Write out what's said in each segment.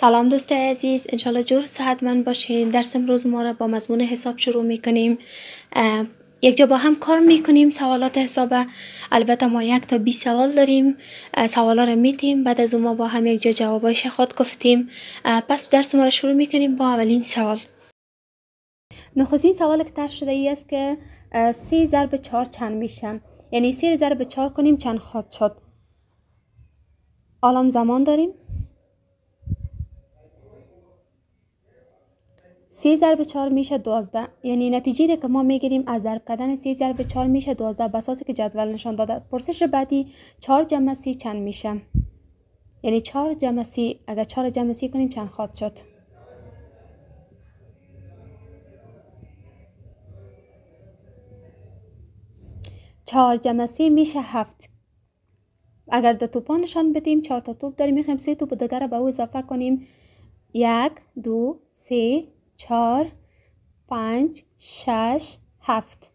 سلام دوست عزیز انشالله جور من باشین درس امروز ما را با مضمون حساب شروع می کنیم یک جا با هم کار میکنیم سوالات حسابه البته ما یک تا 20 سوال داریم سوالا را میتیم بعد از اون ما با هم یک جا جوابایش خود گفتیم پس درس ما را شروع میکنیم با اولین سوال نخستین سوال که شده ای است که سه ضرب چهار چند میشن یعنی سی ضرب چهار کنیم چند خواد شد عالم زمان داریم 3 ضرب 4 میشه 12 یعنی نتیجه که ما میگیریم از ضرب کردن 3 ضرب 4 میشه 12 بساسی که جدول نشان داده پرسش بعدی 4 جمع 3 چند میشن یعنی 4 جمع 3 اگر 4 جمع 3 کنیم چند خواهد شد 4 جمع سه میشه 7 اگر دو توپا نشان بدیم چهار تا توپ داریم میخوایم سه توپ دیگر به او اضافه کنیم یک دو سه چهار پنج شش هفت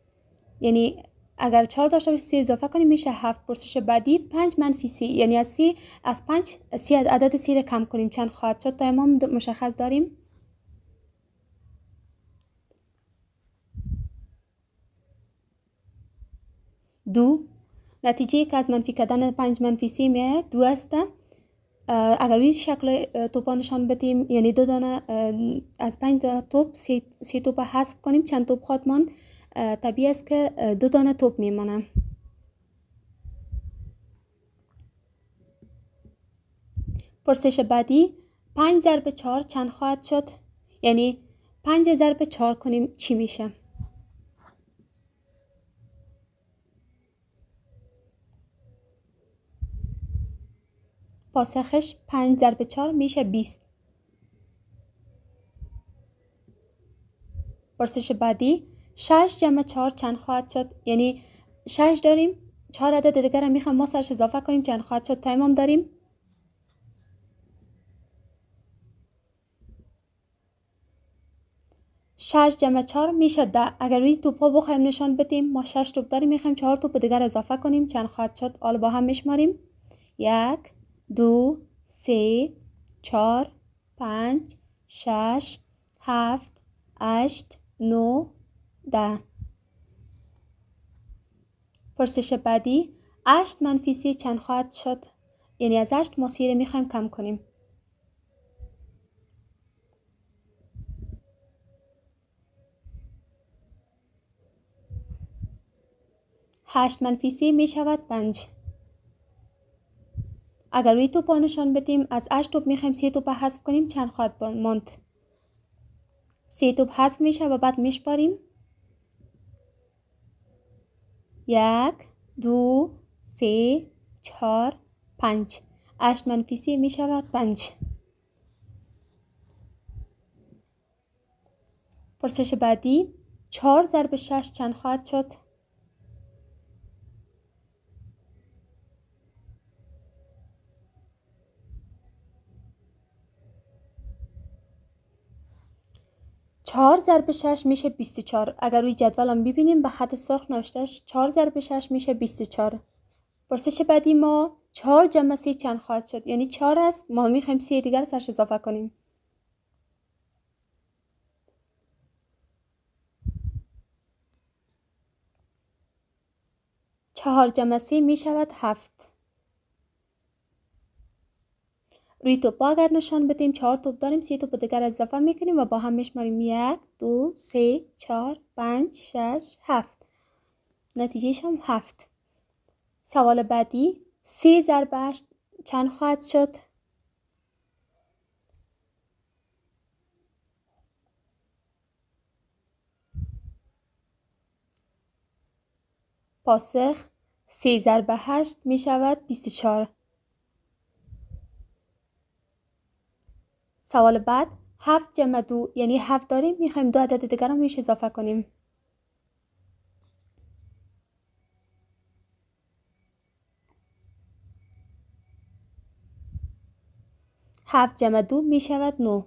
یعنی اگر چهار داشته باشیم سی اضافه کنیم میشه هفت پرسش بعدی پنج منفی سی یعنی از سی از پنج سی عدد سی را کم کنیم چند خواهد شد تا ما مشخص داریم دو نتیجه که از منفی کردن پنج منفی سی میاد دو است اگر وی شکل نشان بتیم یعنی دو دانه از پنج تا توپ سی توپ حذف کنیم چند توپ خواهد ماند طبیعی است که دو دانه توپ میمانه پرسش بعدی پنج ضرب چهار چند خواهد شد یعنی پنج ضرب چهار کنیم چی میشه پاسخش 5 ضرب 4 میشه 20 پرسش بعدی 6 جمع 4 چند خواهد شد یعنی 6 داریم 4 عدد دیگر می خوام ما سرش اضافه کنیم چند خواهد شد تمام داریم شش جمع چهار میشه ده اگر روی توپ ها بخوایم نشان بدیم ما شش توپ داریم میخوایم چهار توپ دیگر اضافه کنیم چند خواهد شد آل با هم میشماریم یک دو سه چهار پنج شش هفت هشت نو ده پرسش بعدی هشت منفی سی چند خواهد شد یعنی از هشت ما سی میخوایم کم کنیم هشت منفی سی میشود پنج اگر روی توپا نشان بدیم از 8 توپ میخوایم 3 توپ حذف کنیم چند خواهد ماند سه توپ حذف میشه و بعد میشپاریم. یک دو سه چهار پنج هشت منفی می شود پنج پرسش بعدی چهار ضرب شش چند خواهد شد 4 ضرب 6 میشه 24 اگر روی جدولم ببینیم به خط سرخ نوشتهش 4 ضرب 6 میشه 24 پرسش بعدی ما 4 جمع 3 چند خواهد شد یعنی 4 است ما میخوایم 3 دیگر سرش اضافه کنیم چهار جمع سی می شود هفت. روی توپ اگر نشان بدیم چهار توپ داریم سه توپ دیگر اضافه میکنیم و با هم میشماریم یک دو سه چهار پنج شش هفت نتیجهش هم هفت سوال بعدی سه ضرب هشت چند خواهد شد پاسخ سه ضرب هشت می شود بیست و چهار سوال بعد هفت جمع دو یعنی هفت داریم میخوایم دو عدد دیگر رو میشه اضافه کنیم هفت جمع دو میشود نو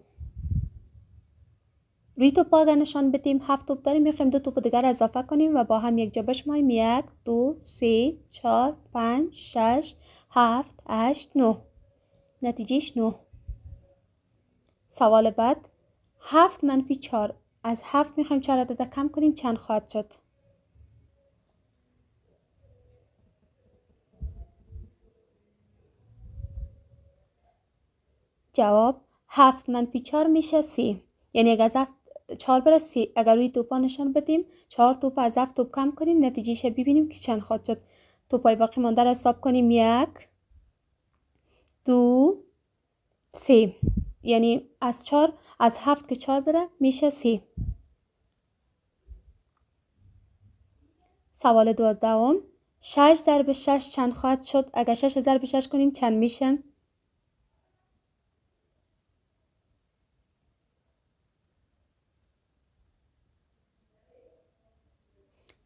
روی توپا نشان بدیم هفت توپ داریم میخوایم دو توپ دیگر اضافه کنیم و با هم یک جا بشماییم یک دو سه چهار پنج شش هفت هشت نو نتیجهش نه. سوال بعد هفت منفی چار از هفت میخوایم چهار عدد کم کنیم چند خواهد شد جواب هفت منفی چار میشه سی یعنی اگر از هفت چهار بر سی اگر روی توپا نشان بدیم چهار توپا از هفت توپ کم کنیم نتیجهش ببینیم که چند خواهد شد توپای باقی مانده را حساب کنیم یک دو سی. یعنی از چار از هفت که چار بره میشه سی سوال دوازدهم شش ضرب شش چند خواهد شد اگر شش ضرب شش کنیم چند میشن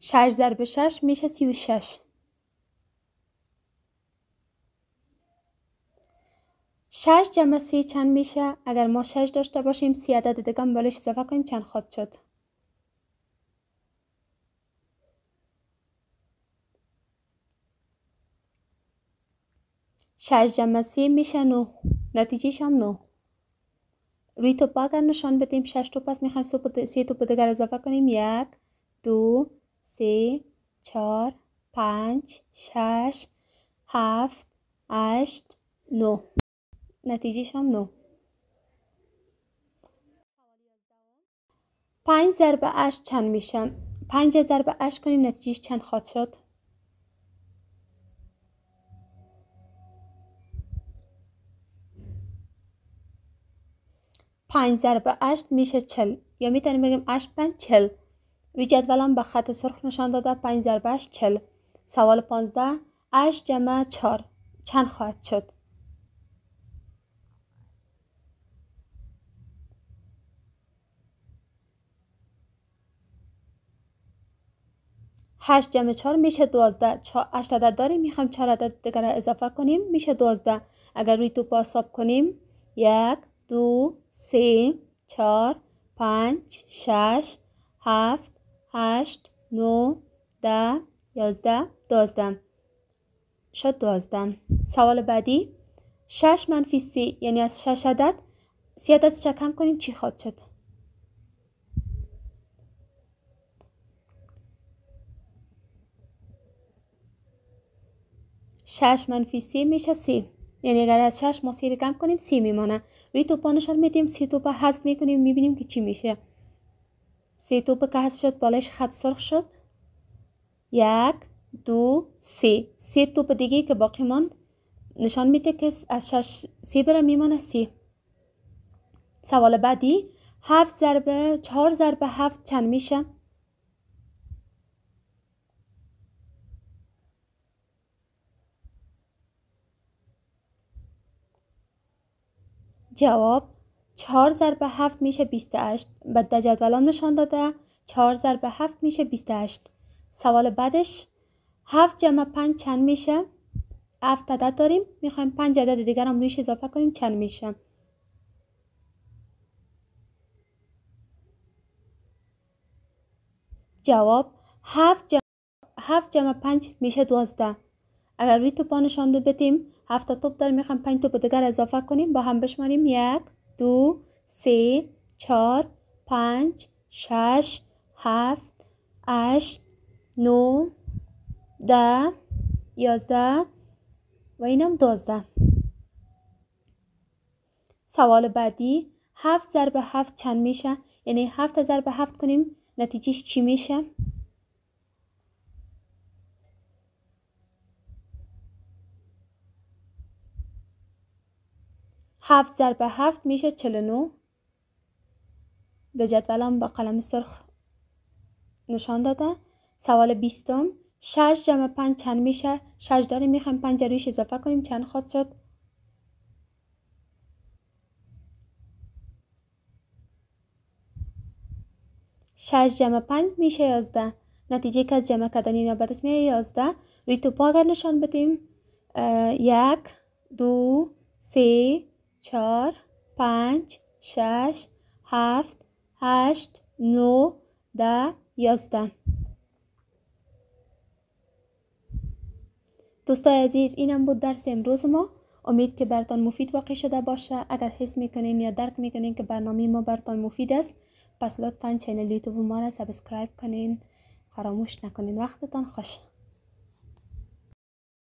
شش ضرب شش میشه سی و شش شش جمع 3 چند میشه؟ اگر ما شش داشته باشیم سی عدد دیگه بالش اضافه کنیم چند خواهد شد؟ شش جمع سی میشه نو نتیجه هم نو روی توپا اگر نشان بدیم شش توپ پس میخوایم سی توپ دیگر اضافه کنیم یک دو سه چهار پنج شش هفت هشت نو نتیجهش هم نو پنج زربه اش چند میشم پنج زربه اش کنیم نتیجهش چند خواهد شد پنج ضرب اشت میشه چل یا میتونیم بگیم اشت پنج چل روی جدولم به خط سرخ نشان داده پنج زربه اشت چل سوال پانزده اشت جمع چهار چند خواهد شد 8 جمع 4 میشه 12 4 8 عدد داریم میخوام 4 عدد دیگه را اضافه کنیم میشه 12 اگر روی توپ حساب کنیم 1 2 3 4 5 6 7 8 9 10 11 12 شد 12 سوال بعدی 6 منفی 3 یعنی از 6 عدد 3 عدد چکم کنیم چی خواد شد 6 منفی 3 میشه 3 یعنی اگر از 6 ما 3 کم کنیم 3 میمانه روی توپا نشان میدیم 3 توپا حذف میکنیم میبینیم که چی میشه 3 توپا که حذف شد بالش خط سرخ شد 1 2 3 3 توپ دیگه که باقی ماند نشان میده که از 6 3 بره میمانه 3 سوال بعدی 7 ضربه 4 ضربه 7 چند میشه جواب 4 ضرب 7 میشه 28 و در جدولم نشان داده 4 ضرب 7 میشه 28 سوال بعدش 7 جمع 5 چند میشه 7 عدد داریم میخوایم 5 عدد دیگر هم رویش اضافه کنیم چند میشه جواب 7 جمع 7 جمع 5 میشه 12 اگر روی توپا شانده بدیم هفت توپ داریم میخوام پنج توپ دیگر اضافه کنیم با هم بشماریم یک دو سه چهار پنج شش هفت هشت نو ده یازده و اینم دوازده سوال بعدی هفت ضرب هفت چند میشه یعنی هفت ضرب هفت کنیم نتیجهش چی میشه هفت ضرب هفت میشه چلنو در جدولم با قلم سرخ نشان داده سوال بیستم شش جمع پنج چند میشه شش داریم میخوایم پنج رویش اضافه کنیم چند خواد شد شش جمع پنج میشه یازده نتیجه که از جمع کردن اینا بدست میه یازده روی توپا اگر نشان بدیم یک دو سه چهار پنج شش هفت هشت نو ده یازده دوستای عزیز اینم بود درس امروز ما امید که برتان مفید واقع شده باشه اگر حس میکنین یا درک میکنین که برنامه ما برتان مفید است پس لطفا چینل یوتیوب ما را سبسکرایب کنین فراموش نکنین وقتتان خوش